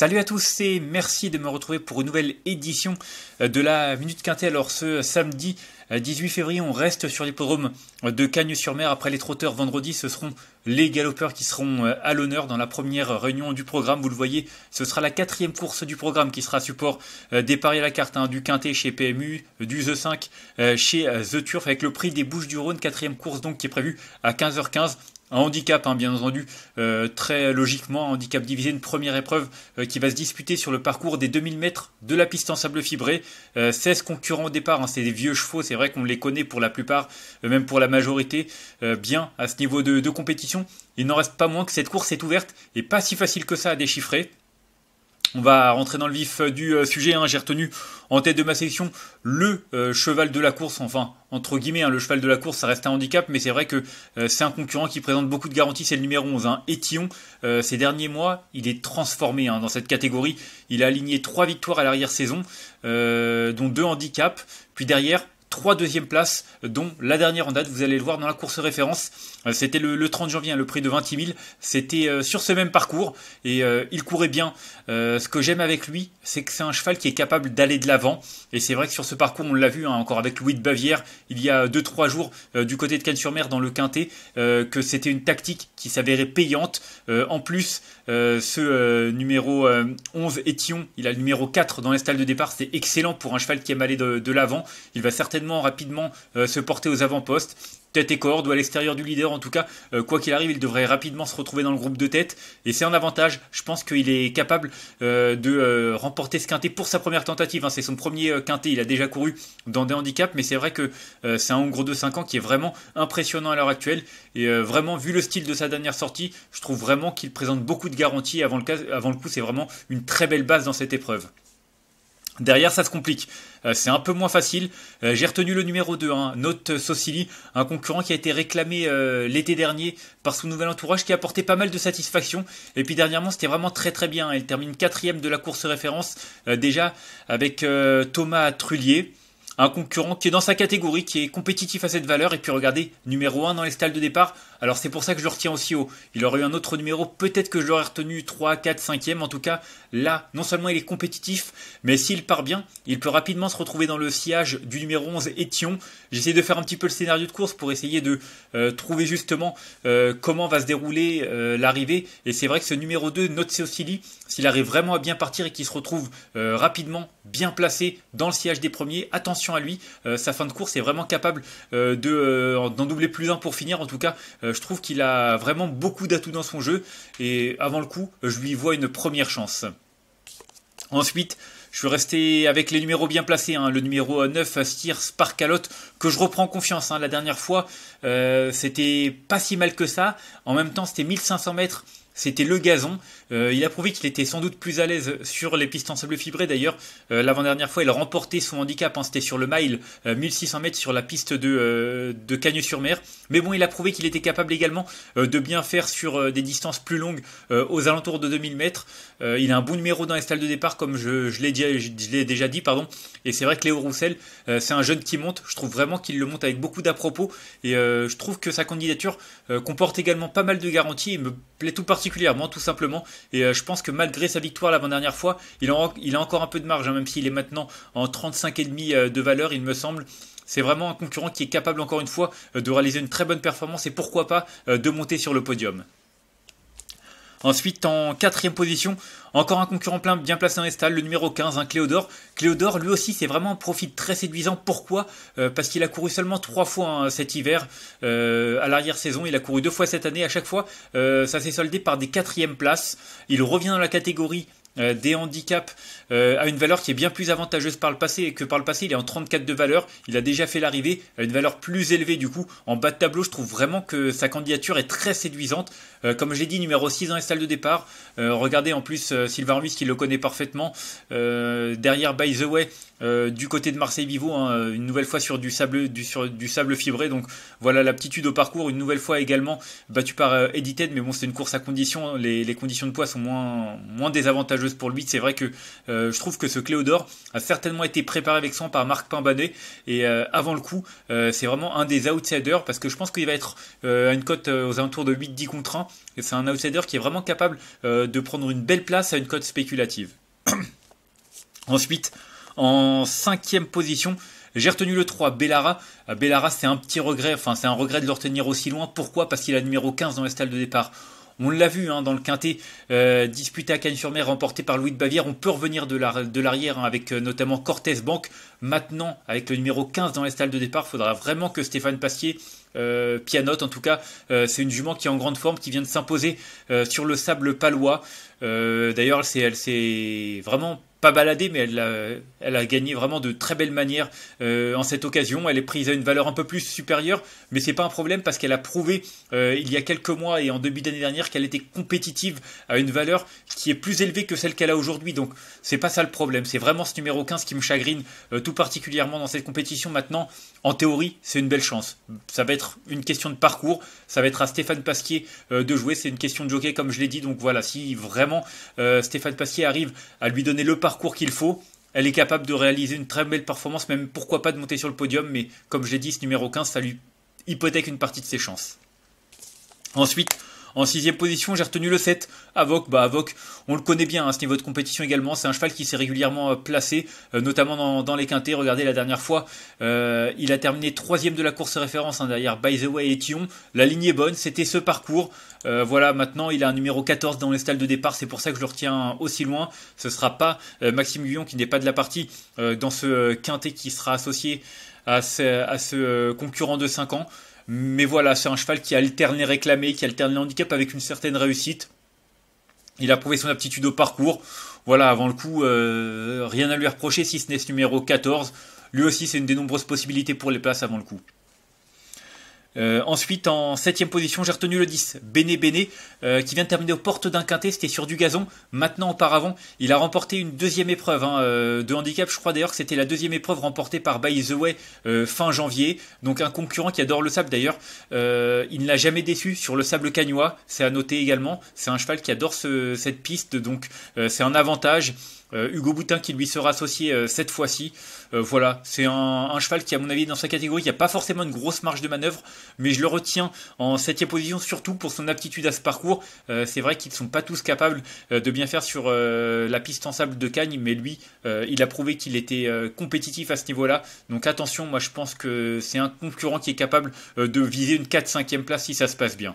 Salut à tous et merci de me retrouver pour une nouvelle édition euh, de la Minute Quintée. Alors ce euh, samedi 18 euh, février, on reste sur l'hippodrome de Cagnes-sur-Mer. Après les trotteurs vendredi, ce seront les galopeurs qui seront à l'honneur dans la première réunion du programme. Vous le voyez, ce sera la quatrième course du programme qui sera support des paris à la carte, hein, du Quintet chez PMU, du The 5 chez The Turf, avec le prix des Bouches du Rhône, quatrième course donc qui est prévue à 15h15 un handicap, hein, bien entendu, euh, très logiquement, un handicap divisé, une première épreuve euh, qui va se disputer sur le parcours des 2000 mètres de la piste en sable fibré. Euh, 16 concurrents au départ, hein, c'est des vieux chevaux, c'est vrai qu'on les connaît pour la plupart, euh, même pour la majorité, bien à ce niveau de compétition. Il n'en reste pas moins que cette course est ouverte et pas si facile que ça à déchiffrer. On va rentrer dans le vif euh, du euh, sujet. Hein. J'ai retenu en tête de ma section le euh, cheval de la course, enfin entre guillemets, hein, le cheval de la course, ça reste un handicap, mais c'est vrai que c'est un concurrent qui présente beaucoup de garanties, c'est le numéro 11, hein. ces derniers mois, il est transformé hein, dans cette catégorie. Il a aligné trois victoires à l'arrière-saison, dont deux handicaps. Puis derrière, trois deuxième places, dont la dernière en date, vous allez le voir dans la course référence. Euh, c'était le, 30 janvier, hein, le prix de 20 000. C'était euh, sur ce même parcours et euh, il courait bien. ce que j'aime avec lui, c'est que c'est un cheval qui est capable d'aller de l'avant. Et c'est vrai que sur ce parcours, on l'a vu hein, encore avec Louis de Bavière il y a 2-3 jours du côté de Cannes-sur-Mer dans le Quintet, que c'était une tactique qui s'avérait payante. en plus, ce numéro 11, Étion, il a le numéro 4 dans les stalles de départ. C'est excellent pour un cheval qui aime aller de l'avant. Il va certainement rapidement euh, se porter aux avant-postes tête et corde ou à l'extérieur du leader en tout cas euh, quoi qu'il arrive il devrait rapidement se retrouver dans le groupe de tête et c'est un avantage je pense qu'il est capable euh, de remporter ce quintet pour sa première tentative hein. c'est son premier quintet il a déjà couru dans des handicaps mais c'est vrai que c'est un Hongro de 5 ans qui est vraiment impressionnant à l'heure actuelle et vraiment vu le style de sa dernière sortie je trouve vraiment qu'il présente beaucoup de garanties avant le, cas, avant le coup c'est vraiment une très belle base dans cette épreuve Derrière, ça se complique. Euh, c'est un peu moins facile. Euh, j'ai retenu le numéro 2, hein, Note Socili, un concurrent qui a été réclamé euh, l'été dernier par son nouvel entourage, qui a apporté pas mal de satisfaction. Et puis dernièrement, c'était vraiment très très bien. Elle termine quatrième de la course référence, déjà avec Thomas Trullier un concurrent qui est dans sa catégorie, qui est compétitif à cette valeur. Et puis regardez, numéro 1 dans les stalles de départ. Alors c'est pour ça que je le retiens aussi haut. Il aurait eu un autre numéro, peut-être que je l'aurais retenu 3, 4, 5e. En tout cas, là, non seulement il est compétitif, mais s'il part bien, il peut rapidement se retrouver dans le sillage du numéro 11, Etion. J'essaie de faire un petit peu le scénario de course pour essayer de euh, trouver justement euh, comment va se dérouler euh, l'arrivée. Et c'est vrai que ce numéro 2, Notseosili, s'il arrive vraiment à bien partir et qu'il se retrouve rapidement bien placé dans le sillage des premiers, attention à lui. Euh, sa fin de course est vraiment capable euh, de euh, d'en doubler plus un pour finir. En tout cas, je trouve qu'il a vraiment beaucoup d'atouts dans son jeu. Et avant le coup, je lui vois une première chance. Ensuite, je suis resté avec les numéros bien placés. Hein. Le numéro 9, Steer Sparkalot, que je reprends confiance. Hein. La dernière fois, c'était pas si mal que ça. En même temps, c'était 1500 mètres. C'était le gazon. Euh, il a prouvé qu'il était sans doute plus à l'aise sur les pistes en sable fibré. D'ailleurs, euh, l'avant-dernière fois, il remportait son handicap. en hein, C'était sur le mile, 1600 euh, mètres sur la piste de, Cagnes-sur-Mer. Mais bon, il a prouvé qu'il était capable également de bien faire sur des distances plus longues aux alentours de 2000 mètres. il a un bon numéro dans les stalles de départ, comme je, l'ai déjà, dit. pardon. Et c'est vrai que Léo Roussel, c'est un jeune qui monte. Je trouve vraiment qu'il le monte avec beaucoup d'à-propos. Et je trouve que sa candidature comporte également pas mal de garanties et me plaît tout particulièrement, tout simplement. Et euh, je pense que malgré sa victoire l'avant-dernière fois, il, a encore un peu de marge, hein, même s'il est maintenant en 35,5 euh, de valeur, il me semble. C'est vraiment un concurrent qui est capable, encore une fois, euh, de réaliser une très bonne performance et pourquoi pas de monter sur le podium. Ensuite, en quatrième position, encore un concurrent plein, bien placé dans les le numéro 15, un hein, Cléodore. Cléodore, lui aussi, c'est vraiment un profil très séduisant. Pourquoi euh, Parce qu'il a couru seulement trois fois hein, cet hiver euh, à l'arrière-saison. Il a couru deux fois cette année. À chaque fois, euh, ça s'est soldé par des quatrièmes places. Il revient dans la catégorie euh, des handicaps euh, à une valeur qui est bien plus avantageuse par le passé que par le passé il est en 34 de valeur, il a déjà fait l'arrivée à une valeur plus élevée du coup en bas de tableau je trouve vraiment que sa candidature est très séduisante euh, comme j'ai dit numéro 6 dans les salles de départ regardez en plus Sylvain Ruiz qui le connaît parfaitement derrière By The Way du côté de Marseille Vivo hein, une nouvelle fois sur du sable, du, sur, du sable fibré donc voilà l'aptitude au parcours une nouvelle fois également battu par Edited mais bon c'est une course à conditions les, les, conditions de poids sont moins, moins désavantageuses pour lui. C'est vrai que euh, je trouve que ce Cléodore a certainement été préparé avec soin par Marc Pimbanet. Et euh, avant le coup, euh, c'est vraiment un des outsiders parce que je pense qu'il va être à une cote aux alentours de 8-10 contre 1. Et c'est un outsider qui est vraiment capable de prendre une belle place à une cote spéculative. Ensuite, en cinquième position, j'ai retenu le 3, Bellara. Bellara, c'est un petit regret, enfin c'est un regret de le retenir aussi loin. Pourquoi Parce qu'il a numéro 15 dans la salle de départ. On l'a vu hein, dans le quintet euh, disputé à cannes sur mer remporté par Louis de Bavière. On peut revenir de l'arrière hein, avec euh, notamment Cortez Banque. Maintenant, avec le numéro 15 dans les stalles de départ, il faudra vraiment que Stéphane Passier euh, pianote. En tout cas, c'est une jument qui est en grande forme, qui vient de s'imposer sur le sable palois. D'ailleurs, elle s'est vraiment pas baladée, mais elle a, gagné vraiment de très belles manières euh, en cette occasion. Elle est prise à une valeur un peu plus supérieure, mais c'est pas un problème parce qu'elle a prouvé euh, il y a quelques mois et en début d'année dernière qu'elle était compétitive à une valeur qui est plus élevée que celle qu'elle a aujourd'hui. Donc c'est pas ça le problème. C'est vraiment ce numéro 15 qui me chagrine euh, tout particulièrement dans cette compétition. Maintenant, en théorie, c'est une belle chance. Ça va être une question de parcours. Ça va être à Stéphane Pasquier de jouer. C'est une question de jockey, comme je l'ai dit. Donc voilà, si vraiment Stéphane Pasquier arrive à lui donner le parcours parcours qu'il faut, elle est capable de réaliser une très belle performance, même pourquoi pas de monter sur le podium, mais comme j'ai dit, ce numéro 15, ça lui hypothèque une partie de ses chances. Ensuite, en sixième position, j'ai retenu le 7. Avoc, bah Avoc, on le connaît bien à hein, ce niveau de compétition également. C'est un cheval qui s'est régulièrement euh, placé, euh, notamment dans, les quintés. Regardez la dernière fois, euh, il a terminé troisième de la course référence hein, derrière By the Way et Thion. La ligne est bonne, c'était ce parcours. voilà, maintenant il a un numéro 14 dans les stalles de départ, c'est pour ça que je le retiens aussi loin. Ce sera pas Maxime Guillon qui n'est pas de la partie dans ce quintet qui sera associé à ce, à ce concurrent de 5 ans. Mais voilà, c'est un cheval qui a alterné réclamé, qui alterne alterné handicap avec une certaine réussite. Il a prouvé son aptitude au parcours. Voilà, avant le coup, euh, rien à lui reprocher si ce n'est ce numéro 14. Lui aussi, c'est une des nombreuses possibilités pour les places avant le coup. Euh, ensuite, en septième position, j'ai retenu le 10, Béné Béné, qui vient de terminer aux portes d'un quintet. C'était sur du gazon. Maintenant, auparavant, il a remporté une deuxième épreuve hein, euh, de handicap. Je crois d'ailleurs que c'était la deuxième épreuve remportée par By the Way euh, fin janvier. Donc un concurrent qui adore le sable d'ailleurs. il ne l'a jamais déçu sur le sable cagnois. C'est à noter également. C'est un cheval qui adore cette piste. Donc c'est un avantage. Euh, Hugo Boutin qui lui sera associé euh, cette fois-ci. Euh, voilà, c'est un, cheval qui, à mon avis, dans sa catégorie, il n'y a pas forcément une grosse marge de manœuvre, mais je le retiens en septième position, surtout pour son aptitude à ce parcours. c'est vrai qu'ils ne sont pas tous capables de bien faire sur la piste en sable de Cagnes, mais lui, il a prouvé qu'il était compétitif à ce niveau-là. Donc attention, moi je pense que c'est un concurrent qui est capable de viser une 4-5e place si ça se passe bien.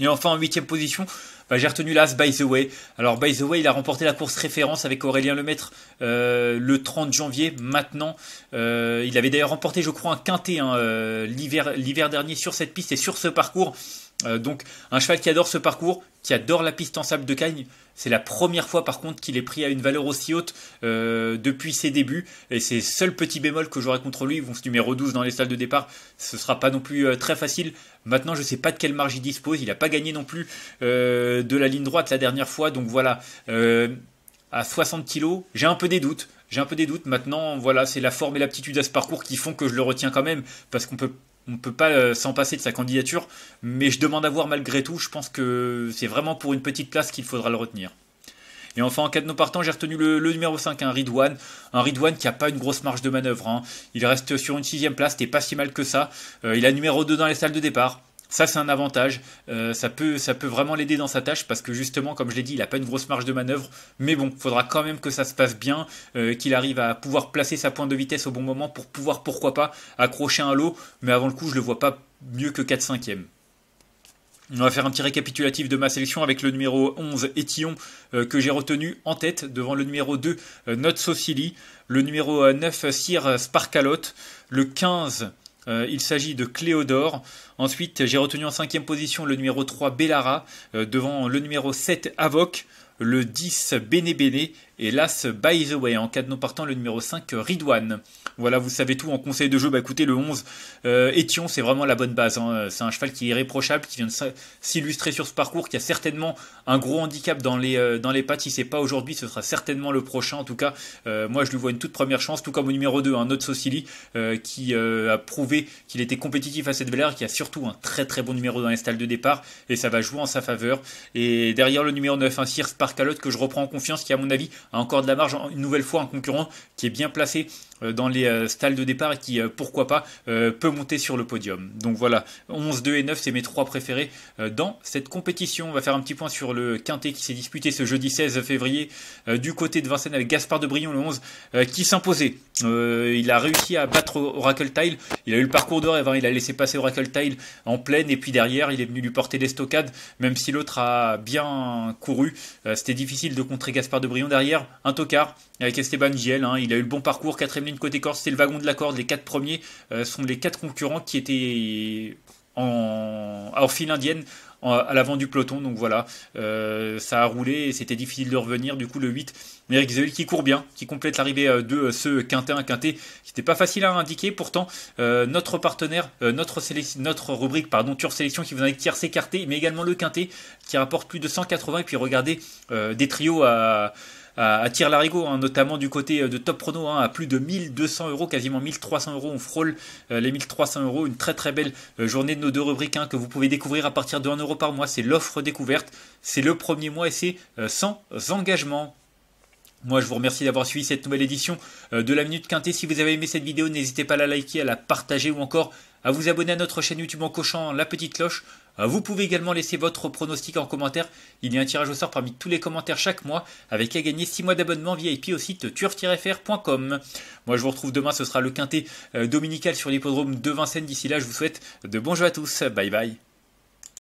Et enfin en huitième position, bah, j'ai retenu l'As By The Way. Alors By The Way, il a remporté la course référence avec Aurélien Lemaître euh, le 30 janvier. Maintenant, euh, il avait d'ailleurs remporté, je crois, un quintet hein, euh, l'hiver l'hiver dernier sur cette piste et sur ce parcours. Euh, donc un cheval qui adore ce parcours, qui adore la piste en sable de Cagnes. C'est la première fois par contre qu'il est pris à une valeur aussi haute euh, depuis ses débuts. Et c'est seul petit bémol que j'aurai contre lui. Bon, ce numéro 12 dans les salles de départ, ce sera pas non plus euh, très facile. Maintenant, je sais pas de quelle marge il dispose. Il n'a pas gagné non plus de la ligne droite la dernière fois. Donc voilà, à 60 kilos, j'ai un peu des doutes. J'ai un peu des doutes. Maintenant, voilà, c'est la forme et l'aptitude à ce parcours qui font que je le retiens quand même. Parce qu'on peut on ne peut pas euh, s'en passer de sa candidature, mais je demande à voir malgré tout, je pense que c'est vraiment pour une petite place qu'il faudra le retenir. Et enfin, en cas de non partant, j'ai retenu le, numéro 5, un Ridwan. Un Ridwan qui n'a pas une grosse marge de manœuvre. Hein. Il reste sur une sixième place, t'es pas si mal que ça. Euh, il a numéro 2 dans les salles de départ. Ça, c'est un avantage. Euh, ça, peut, ça peut vraiment l'aider dans sa tâche parce que justement, comme je l'ai dit, il n'a pas une grosse marge de manœuvre. Mais bon, il faudra quand même que ça se passe bien, euh, qu'il arrive à pouvoir placer sa pointe de vitesse au bon moment pour pouvoir, pourquoi pas, accrocher un lot. Mais avant le coup, je ne le vois pas mieux que 4 5 e on va faire un petit récapitulatif de ma sélection avec le numéro 11, Étillon, euh, que j'ai retenu en tête devant le numéro 2, Not le numéro 9, Sir Sparkalot, le 15, euh, il s'agit de Cléodore. Ensuite, j'ai retenu en cinquième position le numéro 3 Bellara, euh, devant le numéro 7 Avoc le 10 Bene Bene et l'As By The Way. En cas de non partant, le numéro 5 Ridwan. Voilà, vous savez tout en conseil de jeu. Bah écoutez, le 11 Etion, euh, c'est vraiment la bonne base. Hein. C'est un cheval qui est irréprochable, qui vient de s'illustrer sur ce parcours, qui a certainement un gros handicap dans les, euh, dans les pattes. Si c'est pas aujourd'hui, ce sera certainement le prochain. En tout cas, euh, moi je lui vois une toute première chance, tout comme au numéro 2, un autre Socili, qui a prouvé qu'il était compétitif à cette valeur, qui a surtout un très très bon numéro dans les stalles de départ, et ça va jouer en sa faveur. Et derrière le numéro 9, un hein, que je reprends en confiance, qui à mon avis a encore de la marge. Une nouvelle fois, un concurrent qui est bien placé euh, dans les euh, stalles de départ et qui, euh, pourquoi pas, peut monter sur le podium. Donc voilà, 11, 2 et 9, c'est mes trois préférés dans cette compétition. On va faire un petit point sur le quintet qui s'est disputé ce jeudi 16 février du côté de Vincennes avec Gaspard de Brion, le 11, qui s'imposait. Il a réussi à battre Oracle Tile il a eu le parcours de rêve, hein. il a laissé passer Oracle Tile en pleine et puis derrière il est venu lui porter des stockades, même si l'autre a bien couru. Euh, c'était difficile de contrer Gaspard de Brion derrière. Un tocard avec Esteban Giel, hein. il a eu le bon parcours, quatrième ligne côté Corse, c'était le wagon de la corde, les quatre premiers euh, sont les quatre concurrents qui étaient en, en file indienne à l'avant du peloton. Donc voilà, euh, ça a roulé et c'était difficile de revenir. Du coup, le 8, Eric Zell qui court bien, qui complète l'arrivée euh, de euh, ce quintet, un quintet qui n'était pas facile à indiquer. Pourtant, notre partenaire, notre, notre rubrique, pardon, Tour Sélection qui venait de s'écarter, mais également le quintet qui rapporte plus de 180. Et puis regardez des trios à à, la tir hein, notamment du côté euh, de Top Prono, hein, à plus de 1200 euros, quasiment 1300 euros. On frôle euh, les 1300 euros. Une très très belle euh, journée de nos deux rubriques hein, que vous pouvez découvrir à partir de 1 euro par mois. C'est l'offre découverte, c'est le premier mois et c'est sans engagement. Moi, je vous remercie d'avoir suivi cette nouvelle édition de la Minute Quintée. Si vous avez aimé cette vidéo, n'hésitez pas à la liker, à la partager ou encore à vous abonner à notre chaîne YouTube en cochant la petite cloche. Euh, vous pouvez également laisser votre pronostic en commentaire. Il y a un tirage au sort parmi tous les commentaires chaque mois, avec à gagner 6 mois d'abonnement VIP au site turf-fr.com. Moi, je vous retrouve demain, ce sera le quintet euh, dominical sur l'hippodrome de Vincennes. D'ici là, je vous souhaite de bons jeux à tous. Bye bye.